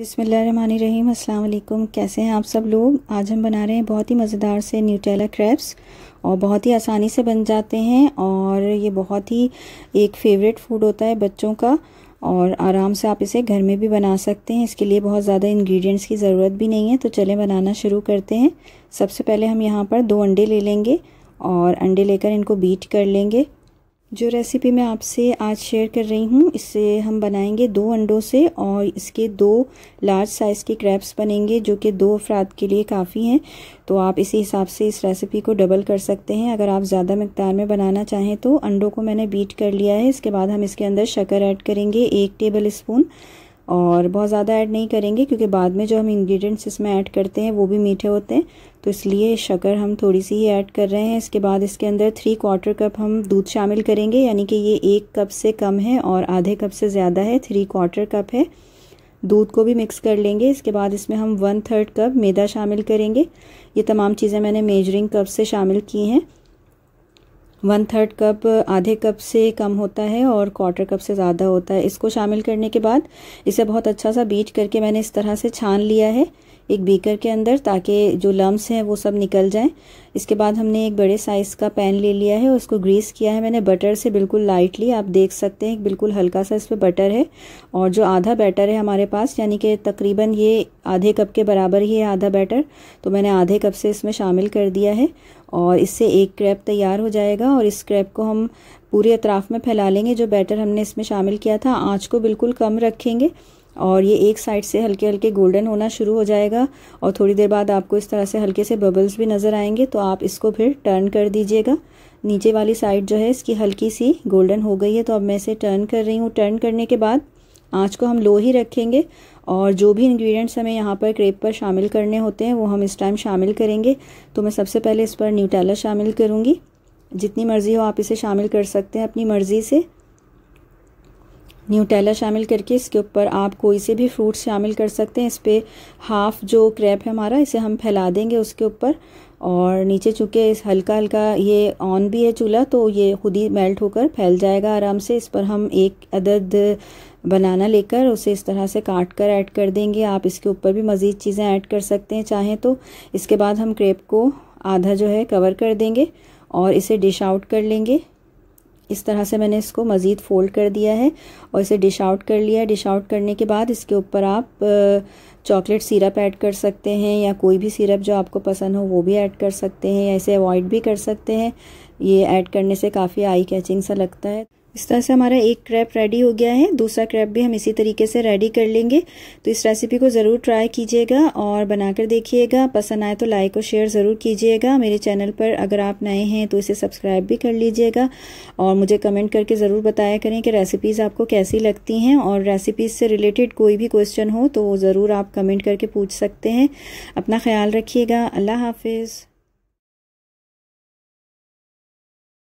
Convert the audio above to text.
बिसमीम अल्लाम कैसे हैं आप सब लोग आज हम बना रहे हैं बहुत ही मज़ेदार से न्यूटेला क्रैप्स और बहुत ही आसानी से बन जाते हैं और ये बहुत ही एक फेवरेट फूड होता है बच्चों का और आराम से आप इसे घर में भी बना सकते हैं इसके लिए बहुत ज़्यादा इंग्रेडिएंट्स की ज़रूरत भी नहीं है तो चलें बनाना शुरू करते हैं सबसे पहले हम यहाँ पर दो अंडे ले लेंगे और अंडे लेकर इनको बीट कर लेंगे जो रेसिपी मैं आपसे आज शेयर कर रही हूँ इससे हम बनाएंगे दो अंडों से और इसके दो लार्ज साइज़ के क्रैप्स बनेंगे जो कि दो अफराद के लिए काफ़ी हैं तो आप इसी हिसाब से इस रेसिपी को डबल कर सकते हैं अगर आप ज़्यादा मकदार में बनाना चाहें तो अंडों को मैंने बीट कर लिया है इसके बाद हम इसके अंदर शक्कर ऐड करेंगे एक टेबल स्पून और बहुत ज़्यादा ऐड नहीं करेंगे क्योंकि बाद में जो हम इंग्रेडिएंट्स इसमें ऐड करते हैं वो भी मीठे होते हैं तो इसलिए शक्कर हम थोड़ी सी ही ऐड कर रहे हैं इसके बाद इसके अंदर थ्री क्वार्टर कप हम दूध शामिल करेंगे यानी कि ये एक कप से कम है और आधे कप से ज़्यादा है थ्री क्वार्टर कप है दूध को भी मिक्स कर लेंगे इसके बाद इसमें हम वन थर्ड कप मैदा शामिल करेंगे ये तमाम चीज़ें मैंने मेजरिंग कप से शामिल की हैं वन थर्ड कप आधे कप से कम होता है और क्वार्टर कप से ज़्यादा होता है इसको शामिल करने के बाद इसे बहुत अच्छा सा बीट करके मैंने इस तरह से छान लिया है एक बीकर के अंदर ताकि जो लम्स हैं वो सब निकल जाएं इसके बाद हमने एक बड़े साइज़ का पैन ले लिया है और इसको ग्रीस किया है मैंने बटर से बिल्कुल लाइटली आप देख सकते हैं बिल्कुल हल्का सा इस पर बटर है और जो आधा बैटर है हमारे पास यानी कि तकरीबन ये आधे कप के बराबर ही है आधा बैटर तो मैंने आधे कप से इसमें शामिल कर दिया है और इससे एक क्रैप तैयार हो जाएगा और इस क्रैप को हम पूरे अतराफ़ में फैला लेंगे जो बैटर हमने इसमें शामिल किया था आँच को बिल्कुल कम रखेंगे और ये एक साइड से हल्के हल्के गोल्डन होना शुरू हो जाएगा और थोड़ी देर बाद आपको इस तरह से हल्के से बबल्स भी नज़र आएंगे तो आप इसको फिर टर्न कर दीजिएगा नीचे वाली साइड जो है इसकी हल्की सी गोल्डन हो गई है तो अब मैं इसे टर्न कर रही हूँ टर्न करने के बाद आँच को हम लो ही रखेंगे और जो भी इन्ग्रीडियंट्स हमें यहाँ पर क्रेप पर शामिल करने होते हैं वो हम इस टाइम शामिल करेंगे तो मैं सबसे पहले इस पर न्यूटेला शामिल करूँगी जितनी मर्ज़ी हो आप इसे शामिल कर सकते हैं अपनी मर्ज़ी से न्यूटेला शामिल करके इसके ऊपर आप कोई से भी फ्रूट शामिल कर सकते हैं इस पर हाफ जो क्रैप है हमारा इसे हम फैला देंगे उसके ऊपर और नीचे चूँकि इस हल्का हल्का ये ऑन भी है चूल्हा तो ये खुद ही मेल्ट होकर फैल जाएगा आराम से इस पर हम एक अदद बनाना लेकर उसे इस तरह से काट कर ऐड कर देंगे आप इसके ऊपर भी मज़ीद चीज़ें ऐड कर सकते हैं चाहें तो इसके बाद हम क्रेप को आधा जो है कवर कर देंगे और इसे डिश आउट कर लेंगे इस तरह से मैंने इसको मज़ीद फ़ोल्ड कर दिया है और इसे डिश आउट कर लिया है डिश आउट करने के बाद इसके ऊपर आप चॉकलेट सिरप ऐड कर सकते हैं या कोई भी सिरप जो आपको पसंद हो वो भी ऐड कर सकते हैं या इसे अवॉइड भी कर सकते हैं ये ऐड करने से काफ़ी आई कैचिंग सा लगता है इस तरह से हमारा एक क्रैप रेडी हो गया है दूसरा क्रैप भी हम इसी तरीके से रेडी कर लेंगे तो इस रेसिपी को ज़रूर ट्राई कीजिएगा और बनाकर देखिएगा पसंद आए तो लाइक और शेयर ज़रूर कीजिएगा मेरे चैनल पर अगर आप नए हैं तो इसे सब्सक्राइब भी कर लीजिएगा और मुझे कमेंट करके ज़रूर बताया करें कि रेसिपीज़ आपको कैसी लगती हैं और रेसिपीज़ से रिलेटेड कोई भी क्वेश्चन हो तो ज़रूर आप कमेंट करके पूछ सकते हैं अपना ख्याल रखिएगा अल्लाह हाफिज़